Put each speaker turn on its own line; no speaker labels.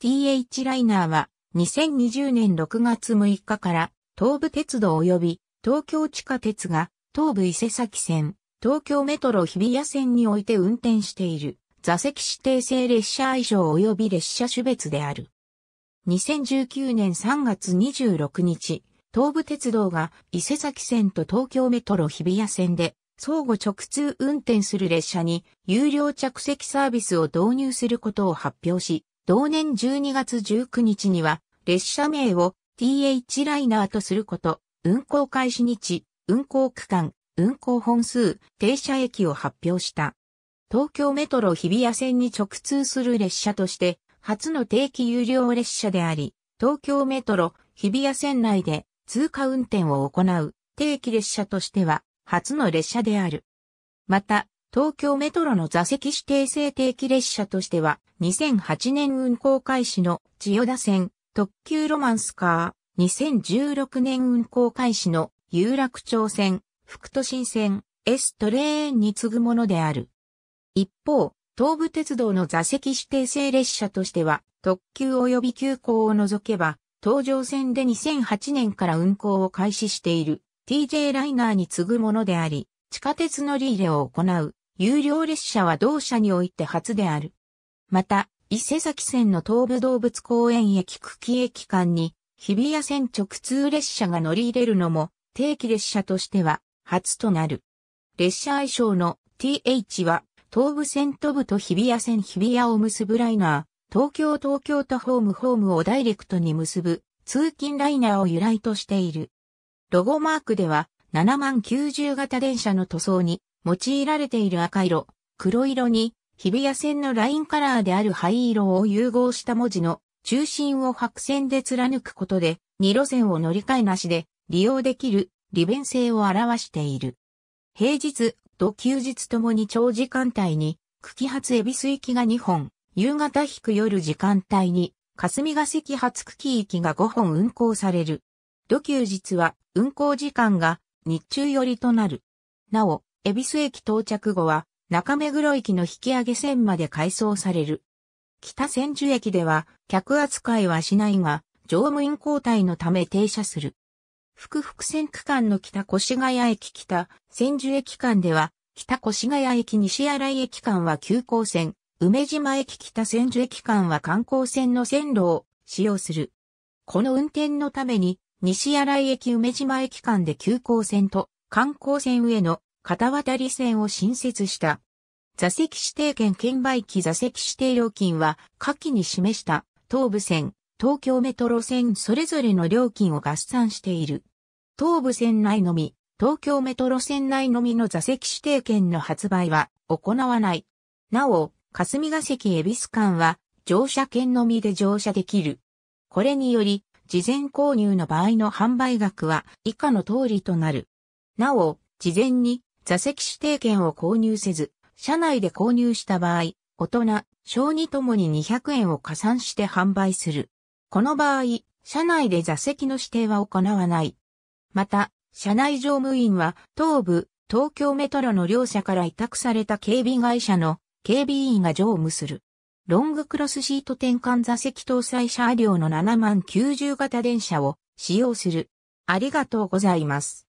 TH ライナーは2020年6月6日から東武鉄道及び東京地下鉄が東武伊勢崎線、東京メトロ日比谷線において運転している座席指定性列車愛称及び列車種別である。2019年3月26日、東武鉄道が伊勢崎線と東京メトロ日比谷線で相互直通運転する列車に有料着席サービスを導入することを発表し、同年12月19日には、列車名を TH ライナーとすること、運行開始日、運行区間、運行本数、停車駅を発表した。東京メトロ日比谷線に直通する列車として、初の定期有料列車であり、東京メトロ日比谷線内で通過運転を行う定期列車としては初の列車である。また、東京メトロの座席指定制定期列車としては、2008年運行開始の千代田線、特急ロマンスカー、2016年運行開始の有楽町線、福都新線、S トレーンに次ぐものである。一方、東武鉄道の座席指定制列車としては、特急及び急行を除けば、東上線で2008年から運行を開始している TJ ライナーに次ぐものであり、地下鉄乗り入れを行う有料列車は同社において初である。また、伊勢崎線の東武動物公園駅久喜駅間に、日比谷線直通列車が乗り入れるのも、定期列車としては、初となる。列車愛称の TH は、東武線と部と日比谷線日比谷を結ぶライナー、東京東京とホームホームをダイレクトに結ぶ、通勤ライナーを由来としている。ロゴマークでは、7万90型電車の塗装に、用いられている赤色、黒色に、日比谷線のラインカラーである灰色を融合した文字の中心を白線で貫くことで、2路線を乗り換えなしで利用できる利便性を表している。平日と休日ともに長時間帯に、茎初。発恵比寿行きが2本、夕方引く夜時間帯に、霞ヶ関発茎行きが5本運行される。土休日は運行時間が日中よりとなる。なお、恵比寿駅到着後は、中目黒駅の引き上げ線まで改装される。北千住駅では、客扱いはしないが、乗務員交代のため停車する。福福線区間の北越谷駅北千住駅間では、北越谷駅西新井駅間は急行線、梅島駅北千住駅間は観光線の線路を使用する。この運転のために、西新井駅梅島駅間で急行線と観光線上の片渡り線を新設した。座席指定券券売機座席指定料金は下記に示した東武線、東京メトロ線それぞれの料金を合算している。東武線内のみ、東京メトロ線内のみの座席指定券の発売は行わない。なお、霞ヶ関恵比寿間は乗車券のみで乗車できる。これにより、事前購入の場合の販売額は以下の通りとなる。なお、事前に座席指定券を購入せず、車内で購入した場合、大人、小児ともに200円を加算して販売する。この場合、車内で座席の指定は行わない。また、車内乗務員は、東部、東京メトロの両社から委託された警備会社の警備員が乗務する。ロングクロスシート転換座席搭載車両の7万90型電車を使用する。ありがとうございます。